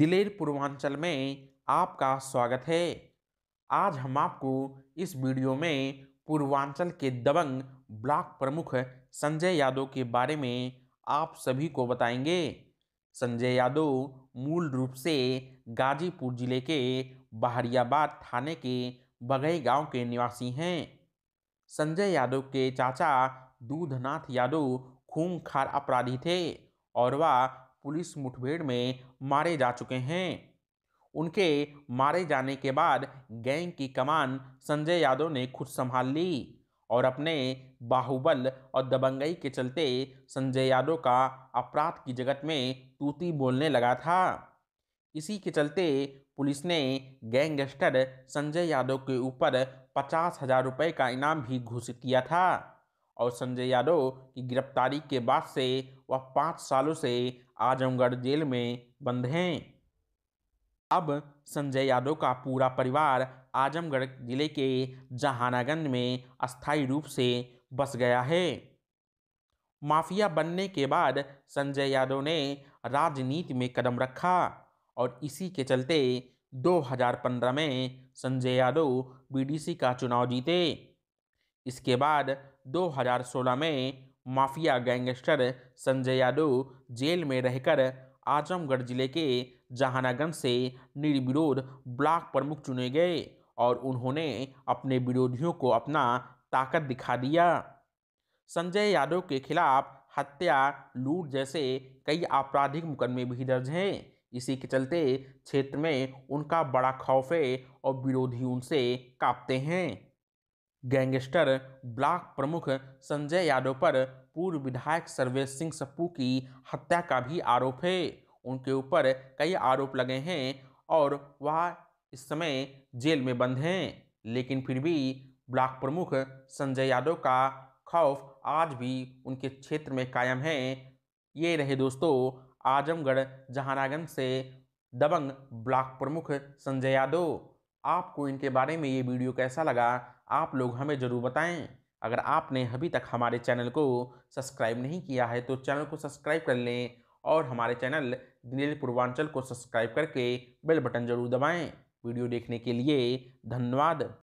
दिलेर पूर्वांचल में आपका स्वागत है आज हम आपको इस वीडियो में पूर्वांचल के दबंग ब्लॉक प्रमुख संजय यादव के बारे में आप सभी को बताएंगे संजय यादव मूल रूप से गाजीपुर जिले के बहरियाबाद थाने के बगई गांव के निवासी हैं संजय यादव के चाचा दूधनाथ यादव खूंखार अपराधी थे और वह पुलिस मुठभेड़ में मारे जा चुके हैं उनके मारे जाने के बाद गैंग की कमान संजय यादव ने खुद संभाल ली और अपने बाहुबल और दबंगई के चलते संजय यादव का अपराध की जगत में तूती बोलने लगा था इसी के चलते पुलिस ने गैंगस्टर संजय यादव के ऊपर पचास हजार रुपये का इनाम भी घोषित किया था और संजय यादव की गिरफ्तारी के बाद से वह पाँच सालों से आजमगढ़ जेल में बंद हैं अब संजय यादव का पूरा परिवार आजमगढ़ जिले के जहानागंज में अस्थायी रूप से बस गया है माफिया बनने के बाद संजय यादव ने राजनीति में कदम रखा और इसी के चलते 2015 में संजय यादव बीडीसी का चुनाव जीते इसके बाद 2016 में माफिया गैंगस्टर संजय यादव जेल में रहकर आजमगढ़ जिले के जहानागंज से निर्विरोध ब्लॉक प्रमुख चुने गए और उन्होंने अपने विरोधियों को अपना ताकत दिखा दिया संजय यादव के खिलाफ हत्या लूट जैसे कई आपराधिक मुकदमे भी दर्ज हैं इसी के चलते क्षेत्र में उनका बड़ा खौफ है और विरोधी उनसे कांपते हैं गैंगस्टर ब्लॉक प्रमुख संजय यादव पर पूर्व विधायक सर्वेश सिंह सप्पू की हत्या का भी आरोप है उनके ऊपर कई आरोप लगे हैं और वह इस समय जेल में बंद हैं लेकिन फिर भी ब्लॉक प्रमुख संजय यादव का खौफ आज भी उनके क्षेत्र में कायम है ये रहे दोस्तों आजमगढ़ जहानागंज से दबंग ब्लॉक प्रमुख संजय यादव आपको इनके बारे में ये वीडियो कैसा लगा आप लोग हमें ज़रूर बताएं अगर आपने अभी तक हमारे चैनल को सब्सक्राइब नहीं किया है तो चैनल को सब्सक्राइब कर लें और हमारे चैनल दिल्ली पूर्वांचल को सब्सक्राइब करके बेल बटन जरूर दबाएं वीडियो देखने के लिए धन्यवाद